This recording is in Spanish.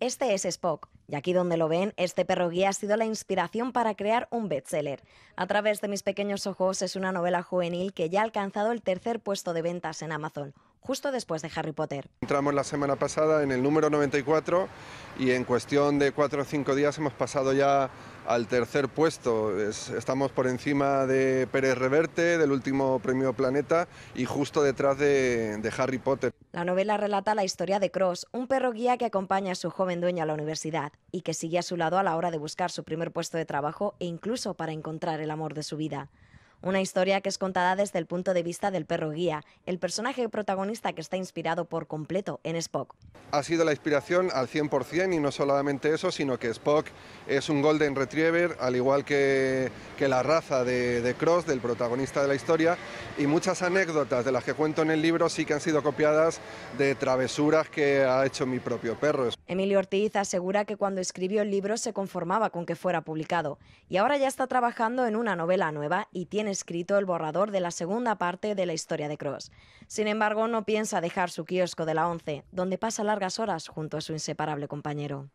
Este es Spock, y aquí donde lo ven, este perro guía ha sido la inspiración para crear un bestseller. A través de mis pequeños ojos es una novela juvenil que ya ha alcanzado el tercer puesto de ventas en Amazon, justo después de Harry Potter. Entramos la semana pasada en el número 94 y en cuestión de cuatro o cinco días hemos pasado ya al tercer puesto. estamos por encima de Pérez Reverte, del último premio Planeta, y justo detrás de, de Harry Potter. La novela relata la historia de Cross, un perro guía que acompaña a su joven dueña a la universidad y que sigue a su lado a la hora de buscar su primer puesto de trabajo e incluso para encontrar el amor de su vida. Una historia que es contada desde el punto de vista del perro guía, el personaje protagonista que está inspirado por completo en Spock. Ha sido la inspiración al 100% y no solamente eso, sino que Spock es un Golden Retriever, al igual que, que la raza de, de Cross, del protagonista de la historia, y muchas anécdotas de las que cuento en el libro sí que han sido copiadas de travesuras que ha hecho mi propio perro. Emilio Ortiz asegura que cuando escribió el libro se conformaba con que fuera publicado y ahora ya está trabajando en una novela nueva y tiene escrito el borrador de la segunda parte de la historia de Cross. Sin embargo, no piensa dejar su kiosco de la 11, donde pasa largas horas junto a su inseparable compañero.